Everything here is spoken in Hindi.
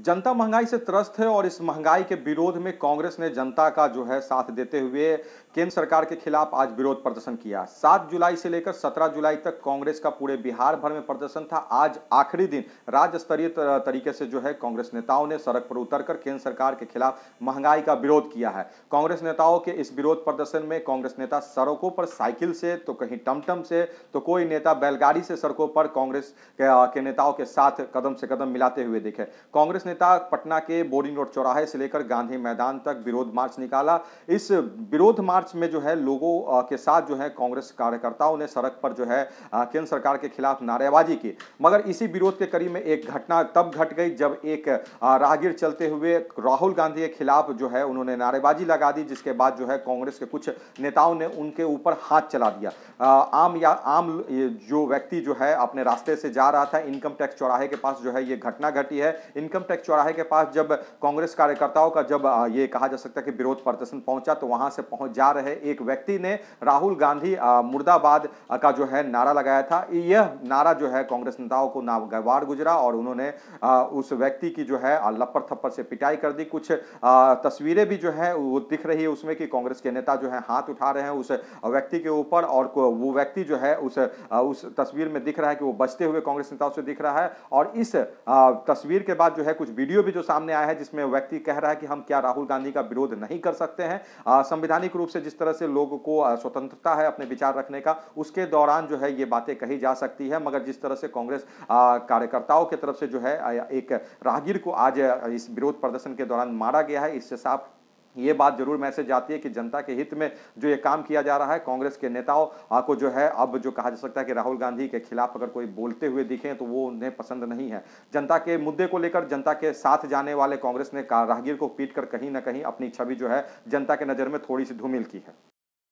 जनता महंगाई से त्रस्त है और इस महंगाई के विरोध में कांग्रेस ने जनता का जो है साथ देते हुए केंद्र सरकार के खिलाफ आज विरोध प्रदर्शन किया सात जुलाई से लेकर सत्रह जुलाई तक कांग्रेस का पूरे बिहार भर में प्रदर्शन था आज आखिरी दिन राज्य स्तरीय तरीके से जो है कांग्रेस नेताओं ने सड़क पर उतरकर केंद्र सरकार के खिलाफ महंगाई का विरोध किया है कांग्रेस नेताओं के इस विरोध प्रदर्शन में कांग्रेस नेता सड़कों पर साइकिल से तो कहीं टमटम से तो कोई नेता बैलगाड़ी से सड़कों पर कांग्रेस के नेताओं के साथ कदम से कदम मिलाते हुए दिखे कांग्रेस कांग्रेस नेता पटना के बोरिंग रोड चौराहे से लेकर गांधी मैदान तक विरोध मार्च निकाला इस विरोध मार्च में जो है लोगों के साथ जो है कांग्रेस कार्यकर्ताओं ने सड़क पर जो है केंद्र सरकार के खिलाफ नारेबाजी की मगर इसी विरोध के करीब में एक घटना तब घट गई जब एक राहगीर चलते हुए राहुल गांधी के खिलाफ जो है उन्होंने नारेबाजी लगा दी जिसके बाद जो है कांग्रेस के कुछ नेताओं ने उनके ऊपर हाथ चला दिया आम या आम जो व्यक्ति जो है अपने रास्ते से जा रहा था इनकम टैक्स चौराहे के पास जो है ये घटना घटी है इनकम रोहतक चौराहे के पास जब कांग्रेस कार्यकर्ताओं का जब ये कहा जा सकता है कि विरोध प्रदर्शन पहुंचा तो वहां से पहुंच जा रहे एक व्यक्ति ने राहुल गांधी मुर्दाबाद का जो है नारा लगाया था यह नारा जो है कांग्रेस नेताओं को नागवार गुजरा और उन्होंने उस व्यक्ति की जो है लपड़ थप्पड़ से पिटाई कर दी कुछ तस्वीरें भी जो है वो दिख रही है उसमें कि कांग्रेस के नेता जो है हाथ उठा रहे हैं उस व्यक्ति के ऊपर और वो व्यक्ति जो है उस उस तस्वीर में दिख रहा है कि वो बचते हुए कांग्रेस नेताओं से दिख रहा है और इस तस्वीर के बाद जो है कुछ वीडियो भी जो सामने आया है जिसमें व्यक्ति कह रहा है कि हम क्या राहुल गांधी का विरोध नहीं कर सकते हैं संवैधानिक रूप से जिस तरह से लोगों को स्वतंत्रता है अपने विचार रखने का उसके दौरान जो है ये बातें कही जा सकती है मगर जिस तरह से कांग्रेस कार्यकर्ताओं की तरफ से जो है एक राहगीर को आज इस विरोध प्रदर्शन के दौरान मारा गया है इससे साफ ये बात जरूर मैसेज जाती है कि जनता के हित में जो ये काम किया जा रहा है कांग्रेस के नेताओं को जो है अब जो कहा जा सकता है कि राहुल गांधी के खिलाफ अगर कोई बोलते हुए दिखें तो वो उन्हें पसंद नहीं है जनता के मुद्दे को लेकर जनता के साथ जाने वाले कांग्रेस ने राहगीर को पीट कर कहीं ना कहीं अपनी छवि जो है जनता के नज़र में थोड़ी सी धूमिल की है